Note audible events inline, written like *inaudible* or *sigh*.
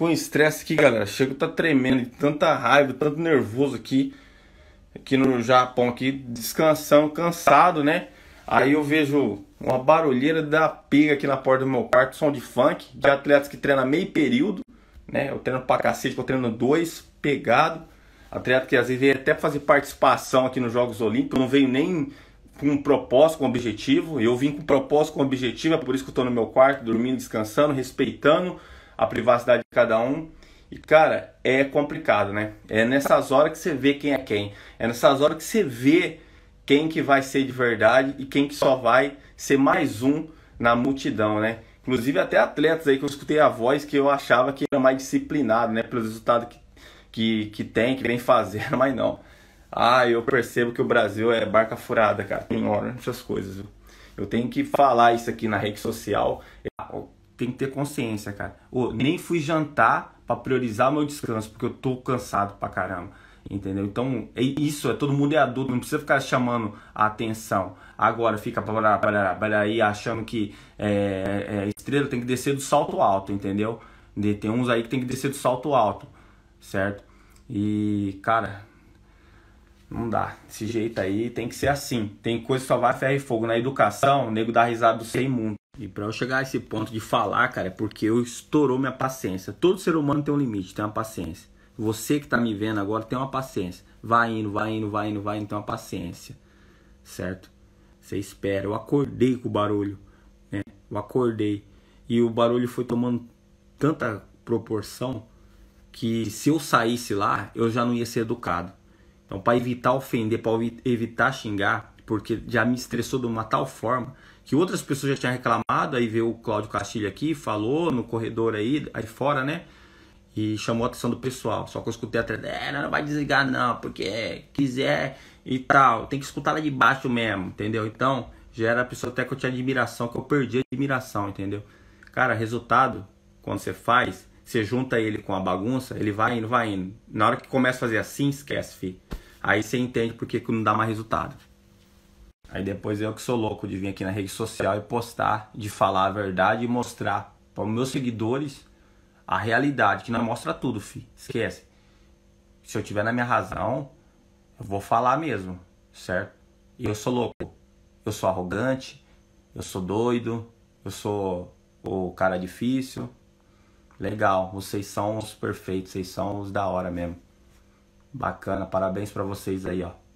com estresse aqui, galera. Chego tá tremendo, tanta raiva, tanto nervoso aqui. Aqui no Japão, aqui, descansando, cansado, né? Aí eu vejo uma barulheira da pega aqui na porta do meu quarto, som de funk, de atletas que treina meio período, né? Eu treino pra cacete, eu treino dois, pegado. Atleta que às vezes veio até fazer participação aqui nos Jogos Olímpicos, não veio nem com um propósito, com um objetivo. Eu vim com propósito, com um objetivo, é por isso que eu tô no meu quarto, dormindo, descansando, respeitando a privacidade de cada um. E cara, é complicado, né? É nessas horas que você vê quem é quem. É nessas horas que você vê quem que vai ser de verdade e quem que só vai ser mais um na multidão, né? Inclusive até atletas aí que eu escutei a voz que eu achava que era mais disciplinado, né? Pelo resultado que, que, que tem, que vem fazendo, *laughs* mas não. Ah, eu percebo que o Brasil é barca furada, cara. Tem hora nessas coisas, viu? Eu tenho que falar isso aqui na rede social tem que ter consciência, cara. Ou nem fui jantar para priorizar meu descanso, porque eu tô cansado pra caramba. Entendeu? Então, é isso, é todo mundo é adulto, não precisa ficar chamando a atenção. Agora fica para para aí achando que é, é, é, estrela tem que descer do salto alto, entendeu? tem uns aí que tem que descer do salto alto, certo? E, cara, não dá. Desse jeito aí tem que ser assim. Tem coisa que só vai ferro e fogo. Na educação, o nego dá risada do sem mundo. E para eu chegar a esse ponto de falar, cara, é porque eu estourou minha paciência. Todo ser humano tem um limite, tem uma paciência. Você que tá me vendo agora tem uma paciência. Vai indo, vai indo, vai indo, vai indo, tem uma paciência. Certo? Você espera. Eu acordei com o barulho, né? Eu acordei. E o barulho foi tomando tanta proporção que se eu saísse lá, eu já não ia ser educado. Então, para evitar ofender, para evitar xingar, porque já me estressou de uma tal forma que outras pessoas já tinham reclamado, aí veio o Cláudio Castilho aqui, falou no corredor aí, aí fora, né? E chamou a atenção do pessoal. Só que eu escutei atrás, é, não vai desligar não, porque quiser e tal. Tem que escutar lá de baixo mesmo, entendeu? Então, já era a pessoa até que eu tinha admiração, que eu perdi a admiração, entendeu? Cara, resultado, quando você faz, você junta ele com a bagunça, ele vai indo, vai indo. Na hora que começa a fazer assim, esquece, fi. Aí você entende porque não dá mais resultado. Aí depois eu que sou louco de vir aqui na rede social e postar, de falar a verdade e mostrar para os meus seguidores a realidade, que não mostra tudo, fi. Esquece. Se eu tiver na minha razão, eu vou falar mesmo, certo? E eu sou louco. Eu sou arrogante, eu sou doido, eu sou o cara difícil. Legal, vocês são os perfeitos, vocês são os da hora mesmo. Bacana, parabéns para vocês aí, ó.